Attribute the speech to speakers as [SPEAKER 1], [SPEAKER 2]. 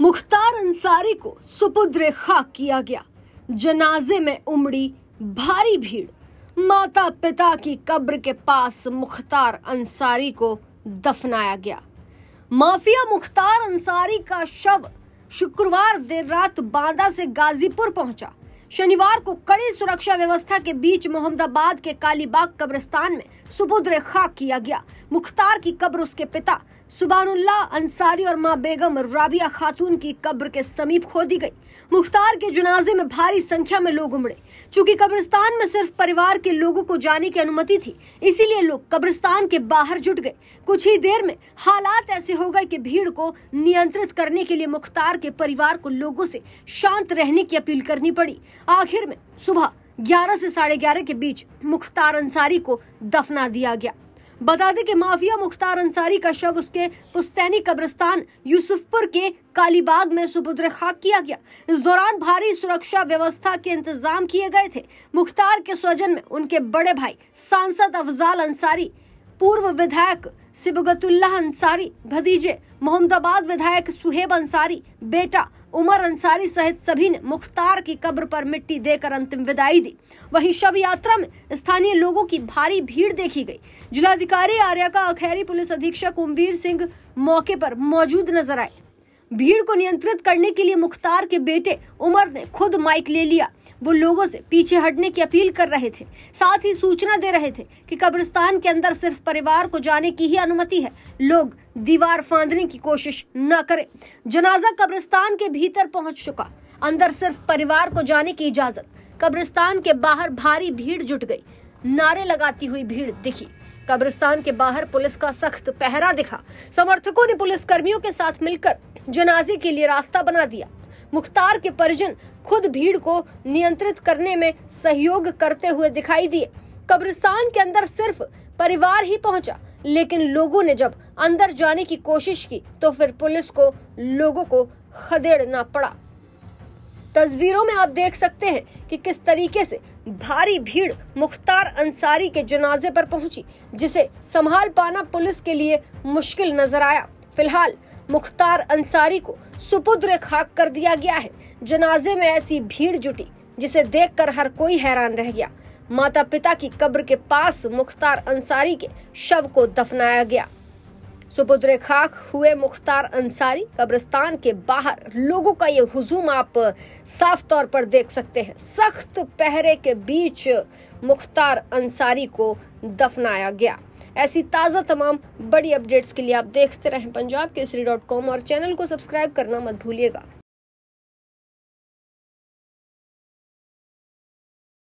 [SPEAKER 1] मुख्तार अंसारी को सुपुत्र खाक किया गया जनाजे में उमड़ी भारी भीड़ माता पिता की कब्र के पास मुख्तार अंसारी को दफनाया गया माफिया मुख्तार अंसारी का शव शुक्रवार देर रात बांदा से गाजीपुर पहुंचा शनिवार को कड़ी सुरक्षा व्यवस्था के बीच मोहम्मदाबाद के कालीबाग कब्रिस्तान में सुबुद्र खाक किया गया मुख्तार की कब्र उसके पिता सुबानुल्ला अंसारी और मां बेगम राबिया खातून की कब्र के समीप खोदी गई मुख्तार के जुनाजे में भारी संख्या में लोग उमड़े चूंकि कब्रिस्तान में सिर्फ परिवार के लोगों को जाने की अनुमति थी इसीलिए लोग कब्रिस्तान के बाहर जुट गए कुछ ही देर में हालात ऐसे हो गए कि भीड़ को नियंत्रित करने के लिए मुख्तार के परिवार को लोगों से शांत रहने की अपील करनी पड़ी आखिर में सुबह 11 से साढ़े ग्यारह के बीच मुख्तार अंसारी को दफना दिया गया बता दें कि माफिया मुख्तार अंसारी का शव उसके पुस्तैनी कब्रिस्तान यूसुफपुर के कालीबाग में सुपुत्र खाक किया गया इस दौरान भारी सुरक्षा व्यवस्था के इंतजाम किए गए थे मुख्तार के स्वजन में उनके बड़े भाई सांसद अफजाल अंसारी पूर्व विधायक सिबगतुल्लाह अंसारी भतीजे मोहम्मदाबाद विधायक सुहेब अंसारी बेटा उमर अंसारी सहित सभी ने मुख्तार की कब्र पर मिट्टी देकर अंतिम विदाई दी वहीं शव यात्रा में स्थानीय लोगों की भारी भीड़ देखी गई जिलाधिकारी आर्या का अखैरी पुलिस अधीक्षक उमवीर सिंह मौके पर मौजूद नजर आए भीड़ को नियंत्रित करने के लिए मुख्तार के बेटे उमर ने खुद माइक ले लिया वो लोगों से पीछे हटने की अपील कर रहे थे साथ ही सूचना दे रहे थे कि कब्रिस्तान के अंदर सिर्फ परिवार को जाने की ही अनुमति है लोग दीवार फांदने की कोशिश न करें जनाजा कब्रिस्तान के भीतर पहुंच चुका अंदर सिर्फ परिवार को जाने की इजाजत कब्रिस्तान के बाहर भारी भीड़ जुट गई नारे लगाती हुई भीड़ दिखी कब्रिस्तान के बाहर पुलिस का सख्त पहरा दिखा समर्थकों ने पुलिस कर्मियों के साथ मिलकर जनाजे के लिए रास्ता बना दिया मुख्तार के परिजन खुद भीड़ को नियंत्रित करने में सहयोग करते हुए दिखाई दिए कब्रिस्तान के अंदर सिर्फ परिवार ही पहुंचा लेकिन लोगों ने जब अंदर जाने की कोशिश की तो फिर पुलिस को लोगों को खदेड़ना पड़ा तस्वीरों में आप देख सकते हैं कि किस तरीके से भारी भीड़ मुख्तार अंसारी के जनाजे पर पहुंची जिसे संभाल पाना पुलिस के लिए मुश्किल नजर आया फिलहाल मुख्तार अंसारी को सुपुत्र खाक कर दिया गया है जनाजे में ऐसी भीड़ जुटी जिसे देखकर हर कोई हैरान रह गया माता पिता की कब्र के पास मुख्तार अंसारी के शव को दफनाया गया सुपुत्र खाक हुए मुख्तार अंसारी कब्रिस्तान के बाहर लोगों का ये हुजूम आप साफ तौर पर देख सकते हैं सख्त पहरे के बीच मुख्तार अंसारी को दफनाया गया ऐसी ताज़ा तमाम बड़ी अपडेट्स के लिए आप देखते रहें पंजाब केसरी डॉट कॉम और चैनल को सब्सक्राइब करना मत भूलिएगा